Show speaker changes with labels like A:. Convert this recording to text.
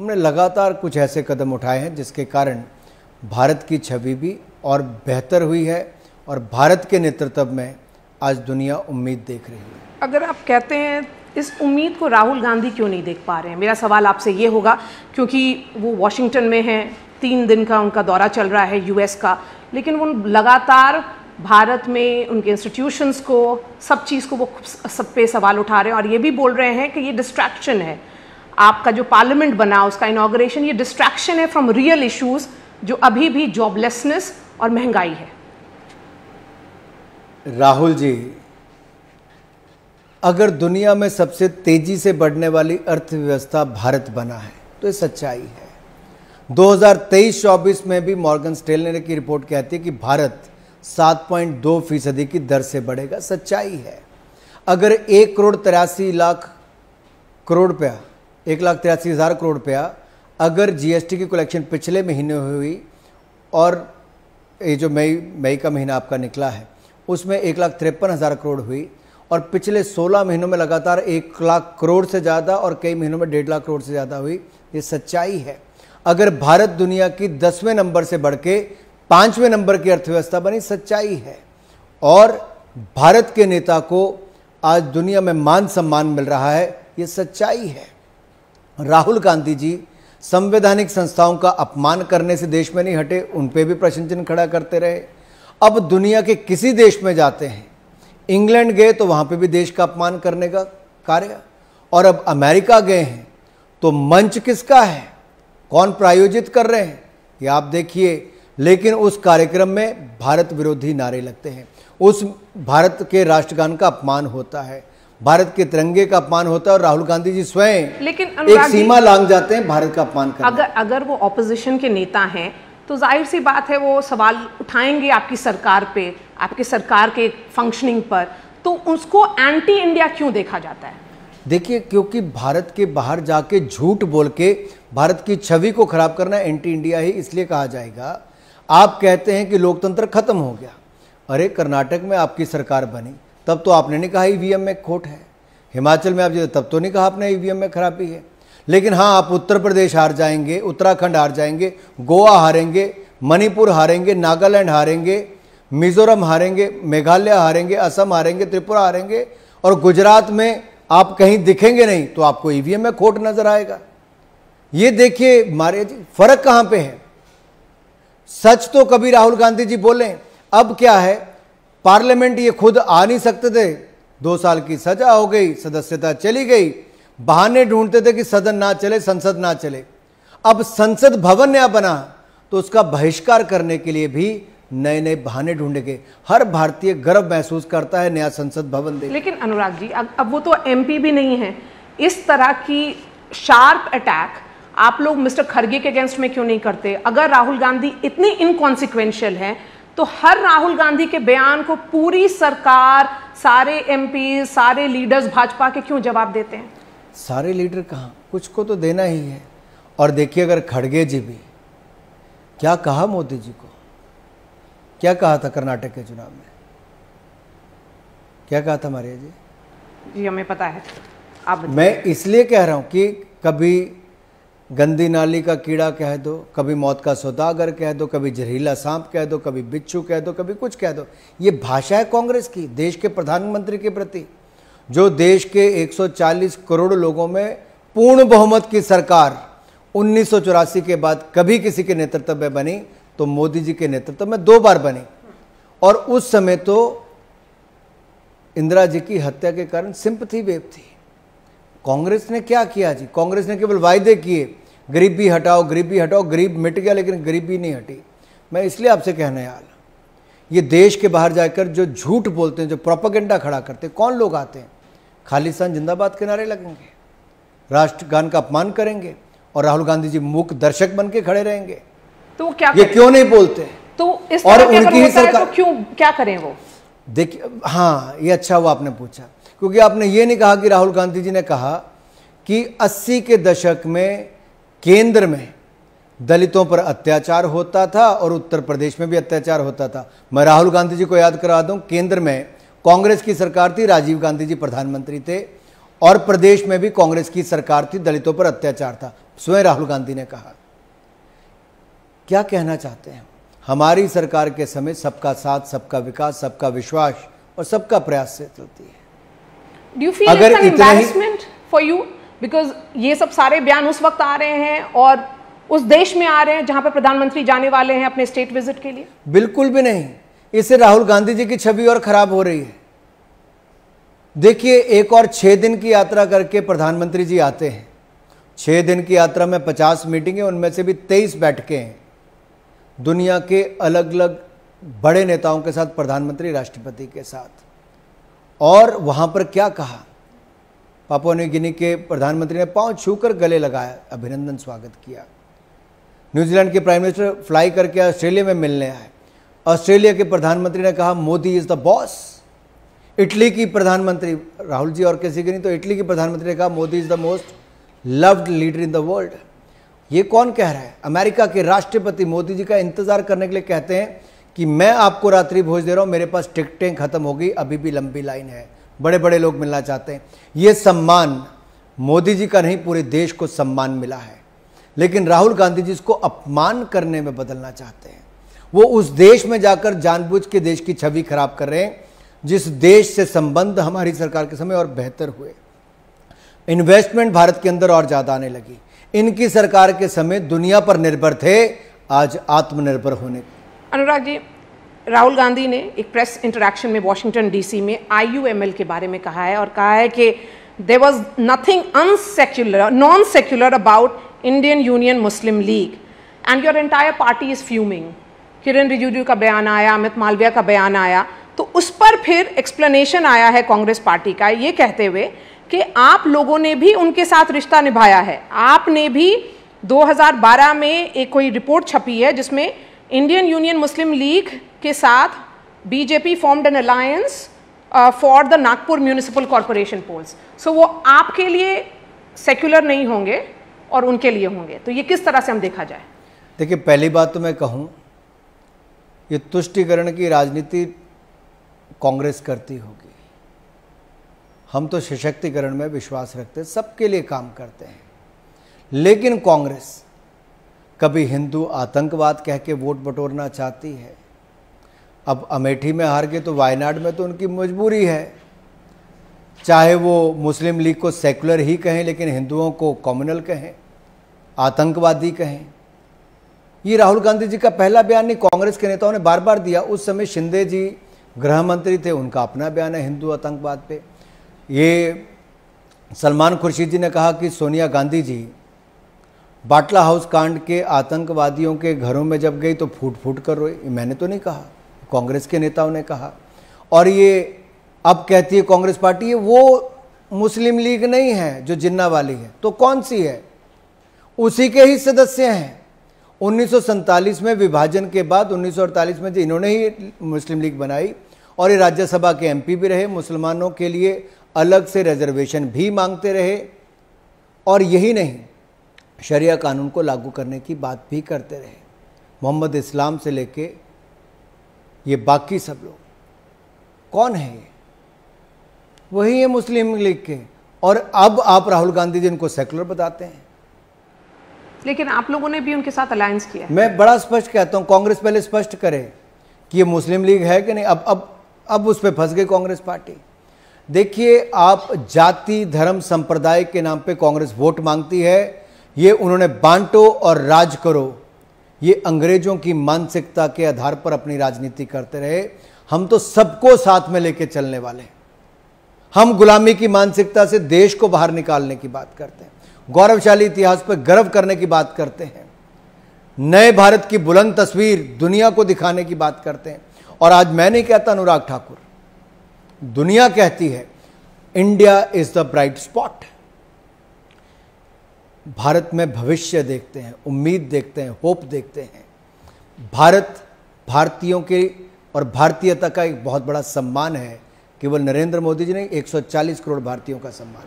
A: हमने लगातार कुछ ऐसे कदम उठाए हैं जिसके कारण भारत की छवि भी और बेहतर हुई है और भारत के नेतृत्व में आज दुनिया उम्मीद देख रही
B: है अगर आप कहते हैं इस उम्मीद को राहुल गांधी क्यों नहीं देख पा रहे हैं मेरा सवाल आपसे ये होगा क्योंकि वो वॉशिंगटन में हैं तीन दिन का उनका दौरा चल रहा है यूएस का लेकिन वो लगातार भारत में उनके इंस्टीट्यूशंस को सब चीज़ को वो सब पे सवाल उठा रहे हैं और ये भी बोल रहे हैं कि ये डिस्ट्रैक्शन है आपका जो पार्लियामेंट बना उसका इनाग्रेशन ये डिस्ट्रैक्शन है फ्रॉम रियल इश्यूज जो अभी भी जॉबलेसनेस और महंगाई है
A: राहुल जी अगर दुनिया में सबसे तेजी से बढ़ने वाली अर्थव्यवस्था भारत बना है तो ये सच्चाई है 2023-24 में भी मॉर्गन स्टेलर की रिपोर्ट कहती है कि भारत 7.2 फीसदी की दर से बढ़ेगा सच्चाई है अगर एक करोड़ तिरासी लाख करोड़ रुपया एक लाख तिरासी हज़ार करोड़ रुपया अगर जीएसटी की कलेक्शन पिछले महीने हुई और ये जो मई मई का महीना आपका निकला है उसमें एक लाख तिरपन हज़ार करोड़ हुई और पिछले 16 महीनों में लगातार एक लाख करोड़ से ज़्यादा और कई महीनों में डेढ़ लाख करोड़ से ज़्यादा हुई ये सच्चाई है अगर भारत दुनिया की दसवें नंबर से बढ़ के पाँचवें नंबर की अर्थव्यवस्था बनी सच्चाई है और भारत के नेता को आज दुनिया में मान सम्मान मिल रहा है ये सच्चाई है राहुल गांधी जी संवैधानिक संस्थाओं का अपमान करने से देश में नहीं हटे उन पर भी प्रश्न चिन्ह खड़ा करते रहे अब दुनिया के किसी देश में जाते हैं इंग्लैंड गए तो वहाँ पे भी देश का अपमान करने का कार्य और अब अमेरिका गए हैं तो मंच किसका है कौन प्रायोजित कर रहे हैं ये आप देखिए लेकिन उस कार्यक्रम में भारत विरोधी नारे लगते हैं उस भारत के राष्ट्रगान का अपमान होता है भारत के तिरंगे का अपमान होता है और राहुल गांधी जी स्वयं
B: लेकिन एक सीमा लांग
A: जाते हैं भारत का अपमान कर अगर
B: अगर वो ऑपोजिशन के नेता हैं तो जाहिर सी बात है वो सवाल उठाएंगे आपकी सरकार पे आपकी सरकार के फंक्शनिंग पर तो उसको एंटी इंडिया क्यों देखा जाता है
A: देखिए क्योंकि भारत के बाहर जाके झूठ बोल के भारत की छवि को खराब करना एंटी इंडिया ही इसलिए कहा जाएगा आप कहते हैं कि लोकतंत्र खत्म हो गया अरे कर्नाटक में आपकी सरकार बनी तब तो आपने नहीं कहा ई में खोट है हिमाचल में आप जो तब तो नहीं कहा आपने ई में खराबी है लेकिन हाँ आप उत्तर प्रदेश हार जाएंगे उत्तराखंड हार जाएंगे गोवा हारेंगे मणिपुर हारेंगे नागालैंड हारेंगे मिजोरम हारेंगे मेघालय हारेंगे असम हारेंगे त्रिपुरा हारेंगे और गुजरात में आप कहीं दिखेंगे नहीं तो आपको ईवीएम में खोट नजर आएगा ये देखिए मारे जी फर्क कहाँ पे है सच तो कभी राहुल गांधी जी बोले अब क्या है पार्लियामेंट ये खुद आ नहीं सकते थे दो साल की सजा हो गई सदस्यता चली गई बहाने ढूंढते थे कि सदन ना चले संसद ना चले अब संसद भवन नया बना तो उसका बहिष्कार करने के लिए भी नए नए बहाने ढूंढे गए हर भारतीय गर्व महसूस करता है नया संसद भवन देख
B: लेकिन अनुराग जी अब अब वो तो एम भी नहीं है इस तरह की शार्प अटैक आप लोग मिस्टर खरगे के अगेंस्ट में क्यों नहीं करते अगर राहुल गांधी इतने इनकॉन्सिक्वेंशियल हैं तो हर राहुल गांधी के बयान को पूरी सरकार सारे एमपी सारे लीडर्स भाजपा के क्यों जवाब देते हैं
A: सारे लीडर कहाँ कुछ को तो देना ही है और देखिए अगर खड़गे जी भी क्या कहा मोदी जी को क्या कहा था कर्नाटक के चुनाव में क्या कहा था मारिया जी
B: जी हमें पता है आप मैं
A: इसलिए कह रहा हूं कि कभी गंदी नाली का कीड़ा कह दो कभी मौत का सौदागर कह दो कभी जहरीला सांप कह दो कभी बिच्छू कह दो कभी कुछ कह दो ये भाषा है कांग्रेस की देश के प्रधानमंत्री के प्रति जो देश के 140 करोड़ लोगों में पूर्ण बहुमत की सरकार उन्नीस के बाद कभी किसी के नेतृत्व में बनी तो मोदी जी के नेतृत्व में दो बार बनी और उस समय तो इंदिरा जी की हत्या के कारण सिंपथी वेब थी कांग्रेस ने क्या किया जी कांग्रेस ने केवल वायदे किए गरीबी हटाओ गरीबी हटाओ गरीब मिट गया लेकिन गरीबी नहीं हटी मैं इसलिए आपसे कहने आया ये देश के बाहर जाकर जो झूठ बोलते हैं जो प्रोपागेंडा खड़ा करते हैं कौन लोग आते हैं खालिस्तान जिंदाबाद के नारे लगेंगे राष्ट्रगान का अपमान करेंगे और राहुल गांधी जी मुख दर्शक बन के खड़े रहेंगे
B: तो क्या ये क्यों नहीं बोलते तो इस और उनकी ही तो सरकार तो क्यों क्या करें वो
A: देखिए हाँ ये अच्छा हुआ आपने पूछा क्योंकि आपने ये नहीं कहा कि राहुल गांधी जी ने कहा कि 80 के दशक में केंद्र में दलितों पर अत्याचार होता था और उत्तर प्रदेश में भी अत्याचार होता था मैं राहुल गांधी जी को याद करा दूं केंद्र में कांग्रेस की सरकार थी राजीव गांधी जी प्रधानमंत्री थे और प्रदेश में भी कांग्रेस की सरकार थी दलितों पर अत्याचार था स्वयं राहुल गांधी ने कहा क्या कहना चाहते हैं हमारी सरकार के समय सबका साथ सबका विकास सबका विश्वास और सबका प्रयास से चलती है
B: Do you feel अगर इतना ही फॉर यू बिकॉज ये सब सारे बयान उस वक्त आ रहे हैं और उस देश में आ रहे हैं जहां पर प्रधानमंत्री जाने वाले हैं अपने स्टेट विजिट के लिए
A: बिल्कुल भी नहीं इससे राहुल गांधी जी की छवि और खराब हो रही है देखिए एक और छह दिन की यात्रा करके प्रधानमंत्री जी आते हैं छह दिन की यात्रा में पचास मीटिंग है उनमें से भी तेईस बैठकें हैं दुनिया के अलग अलग बड़े नेताओं के साथ प्रधानमंत्री राष्ट्रपति के साथ और वहां पर क्या कहा पापुआ न्यू गिनी के प्रधानमंत्री ने पांव छूकर गले लगाया अभिनंदन स्वागत किया न्यूजीलैंड के प्राइम मिनिस्टर फ्लाई करके ऑस्ट्रेलिया में मिलने आए ऑस्ट्रेलिया के प्रधानमंत्री ने कहा Modi is the boss Italy की प्रधानमंत्री राहुल जी और किसी की नहीं तो इटली की प्रधानमंत्री ने कहा Modi is the most loved leader in the world ये कौन कह रहा है अमेरिका के राष्ट्रपति मोदी जी का इंतज़ार करने के लिए कहते हैं कि मैं आपको रात्रि भोज दे रहा हूँ मेरे पास टिकटें खत्म हो गई अभी भी लंबी लाइन है बड़े बड़े लोग मिलना चाहते हैं ये सम्मान मोदी जी का नहीं पूरे देश को सम्मान मिला है लेकिन राहुल गांधी जी इसको अपमान करने में बदलना चाहते हैं वो उस देश में जाकर जानबूझ के देश की छवि खराब कर रहे हैं जिस देश से संबंध हमारी सरकार के समय और बेहतर हुए इन्वेस्टमेंट भारत के अंदर और ज़्यादा आने लगी इनकी सरकार के समय दुनिया पर निर्भर थे आज आत्मनिर्भर होने
B: अनुराग जी राहुल गांधी ने एक प्रेस इंटरेक्शन में वॉशिंगटन डीसी में आईयूएमएल के बारे में कहा है और कहा है कि there was nothing unsecular non secular about Indian Union Muslim League and your entire party is fuming Kiren Rijiju का बयान आया अमित मालविया का बयान आया तो उस पर फिर एक्सप्लेनेशन आया है कांग्रेस पार्टी का ये कहते हुए कि आप लोगों ने भी उनके साथ रिश्ता निभाया है आपने भी 2012 में एक कोई रिपोर्ट छपी है जिसमें इंडियन यूनियन मुस्लिम लीग के साथ BJP formed an alliance for the Nagpur municipal corporation polls so वो आपके लिए सेक्युलर नहीं होंगे और उनके लिए होंगे तो ये किस तरह से हम देखा जाए
A: देखिए पहली बात तो मैं कहूँ ये तुष्टिकरण की राजनीति कांग्रेस करती होगी हम तो सशक्तिकरण में विश्वास रखते सबके लिए काम करते हैं लेकिन कांग्रेस कभी हिंदू आतंकवाद कह के वोट बटोरना चाहती है अब अमेठी में हार गए तो वायनाड में तो उनकी मजबूरी है चाहे वो मुस्लिम लीग को सेकुलर ही कहें लेकिन हिंदुओं को कॉम्युनल कहें आतंकवादी कहें ये राहुल गांधी जी का पहला बयान नहीं कांग्रेस के नेताओं ने बार बार दिया उस समय शिंदे जी गृह मंत्री थे उनका अपना बयान है हिंदू आतंकवाद पे ये सलमान खुर्शीद जी ने कहा कि सोनिया गांधी जी बाटला हाउस कांड के आतंकवादियों के घरों में जब गई तो फूट फूट कर रोई मैंने तो नहीं कहा कांग्रेस के नेताओं ने कहा और ये अब कहती है कांग्रेस पार्टी वो मुस्लिम लीग नहीं है जो जिन्ना वाली है तो कौन सी है उसी के ही सदस्य हैं उन्नीस में विभाजन के बाद उन्नीस में जो इन्होंने ही मुस्लिम लीग बनाई और ये राज्यसभा के एमपी भी रहे मुसलमानों के लिए अलग से रिजर्वेशन भी मांगते रहे और यही नहीं शरिया कानून को लागू करने की बात भी करते रहे मोहम्मद इस्लाम से लेके ये बाकी सब लोग कौन है ये वही है मुस्लिम लीग के और अब आप राहुल गांधी जी इनको सेकुलर बताते हैं
B: लेकिन आप लोगों ने भी उनके साथ अलायंस किया है।
A: मैं बड़ा स्पष्ट कहता हूं कांग्रेस पहले स्पष्ट करे कि ये मुस्लिम लीग है कि नहीं अब अब अब उस पर फंस गई कांग्रेस पार्टी देखिए आप जाति धर्म संप्रदाय के नाम पे कांग्रेस वोट मांगती है ये उन्होंने बांटो और राज करो ये अंग्रेजों की मानसिकता के आधार पर अपनी राजनीति करते रहे हम तो सबको साथ में लेके चलने वाले हैं हम गुलामी की मानसिकता से देश को बाहर निकालने की बात करते हैं गौरवशाली इतिहास पर गर्व करने की बात करते हैं नए भारत की बुलंद तस्वीर दुनिया को दिखाने की बात करते हैं और आज मैं नहीं कहता अनुराग ठाकुर दुनिया कहती है India is the bright spot Bharat में भविष्य देखते हैं उम्मीद देखते हैं होप देखते हैं भारत भारतीयों के और भारतीयता का एक बहुत बड़ा सम्मान है केवल नरेंद्र मोदी जी ने 140 करोड़ भारतीयों का सम्मान